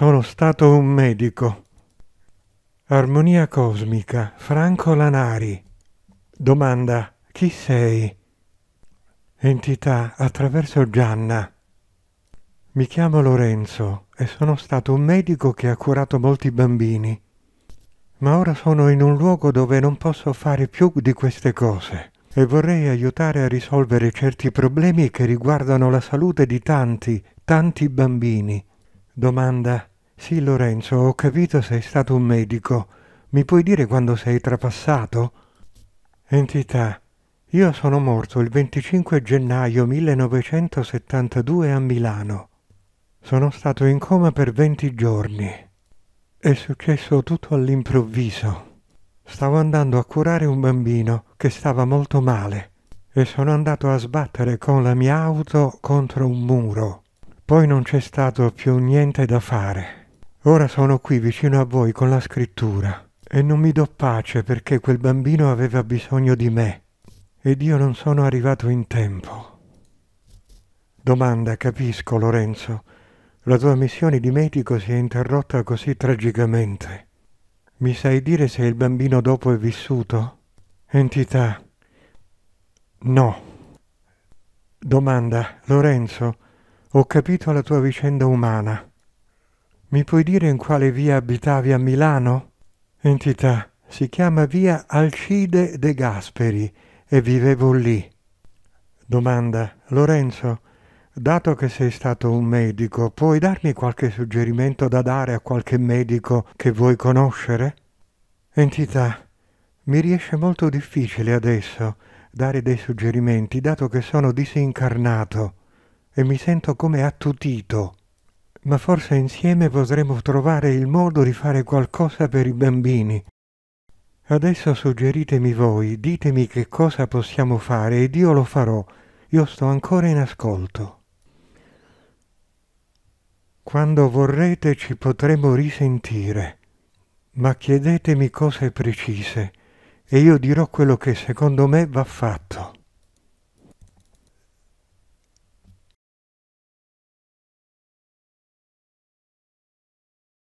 Sono stato un medico. Armonia cosmica, Franco Lanari. Domanda, chi sei? Entità attraverso Gianna. Mi chiamo Lorenzo e sono stato un medico che ha curato molti bambini. Ma ora sono in un luogo dove non posso fare più di queste cose e vorrei aiutare a risolvere certi problemi che riguardano la salute di tanti, tanti bambini. Domanda, sì, Lorenzo, ho capito sei stato un medico. Mi puoi dire quando sei trapassato? Entità. Io sono morto il 25 gennaio 1972 a Milano. Sono stato in coma per 20 giorni. È successo tutto all'improvviso. Stavo andando a curare un bambino che stava molto male e sono andato a sbattere con la mia auto contro un muro. Poi non c'è stato più niente da fare. Ora sono qui vicino a voi con la scrittura e non mi do pace perché quel bambino aveva bisogno di me ed io non sono arrivato in tempo. Domanda, capisco Lorenzo, la tua missione di medico si è interrotta così tragicamente. Mi sai dire se il bambino dopo è vissuto? Entità. No. Domanda, Lorenzo, ho capito la tua vicenda umana. Mi puoi dire in quale via abitavi a Milano? Entità, si chiama via Alcide De Gasperi e vivevo lì. Domanda, Lorenzo, dato che sei stato un medico, puoi darmi qualche suggerimento da dare a qualche medico che vuoi conoscere? Entità, mi riesce molto difficile adesso dare dei suggerimenti, dato che sono disincarnato e mi sento come attutito ma forse insieme potremo trovare il modo di fare qualcosa per i bambini. Adesso suggeritemi voi, ditemi che cosa possiamo fare ed io lo farò. Io sto ancora in ascolto. Quando vorrete ci potremo risentire, ma chiedetemi cose precise e io dirò quello che secondo me va fatto.